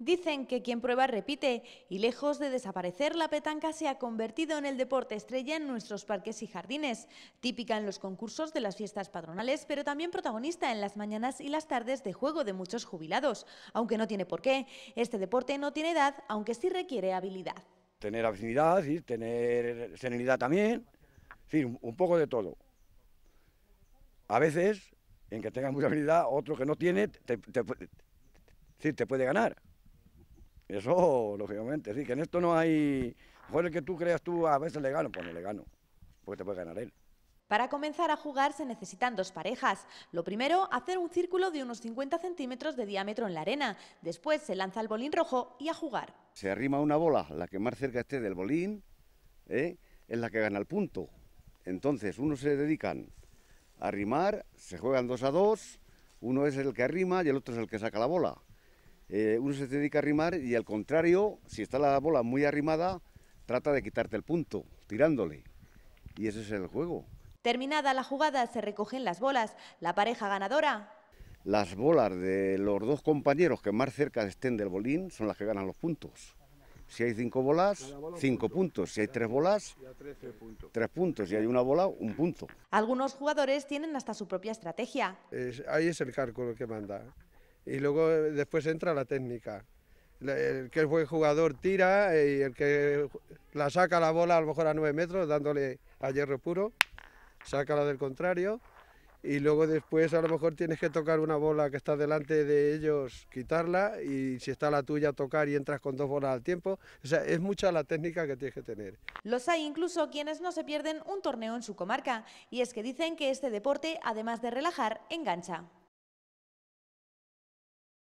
Dicen que quien prueba repite y lejos de desaparecer la petanca se ha convertido en el deporte estrella en nuestros parques y jardines, típica en los concursos de las fiestas patronales, pero también protagonista en las mañanas y las tardes de juego de muchos jubilados. Aunque no tiene por qué, este deporte no tiene edad, aunque sí requiere habilidad. Tener afinidad, tener serenidad también, un poco de todo. A veces, en que tengas mucha habilidad, otro que no tiene, sí, te puede ganar. Eso, lógicamente, sí, que en esto no hay... fuera el que tú creas tú, a veces le gano, pues no le gano, porque te puede ganar él. Para comenzar a jugar se necesitan dos parejas. Lo primero, hacer un círculo de unos 50 centímetros de diámetro en la arena. Después se lanza el bolín rojo y a jugar. Se arrima una bola, la que más cerca esté del bolín, ¿eh? es la que gana el punto. Entonces, uno se dedican a arrimar, se juegan dos a dos, uno es el que arrima y el otro es el que saca la bola. Eh, uno se dedica a arrimar y al contrario, si está la bola muy arrimada, trata de quitarte el punto, tirándole. Y ese es el juego. Terminada la jugada, se recogen las bolas. La pareja ganadora. Las bolas de los dos compañeros que más cerca estén del bolín son las que ganan los puntos. Si hay cinco bolas, cinco puntos. Si hay tres bolas, tres puntos. Si hay una bola, un punto. Algunos jugadores tienen hasta su propia estrategia. ahí es el carco que manda y luego eh, después entra la técnica. El que es buen jugador tira eh, y el que la saca la bola a lo mejor a nueve metros dándole a hierro puro, saca la del contrario y luego después a lo mejor tienes que tocar una bola que está delante de ellos, quitarla y si está la tuya tocar y entras con dos bolas al tiempo. O sea, es mucha la técnica que tienes que tener. Los hay incluso quienes no se pierden un torneo en su comarca y es que dicen que este deporte, además de relajar, engancha.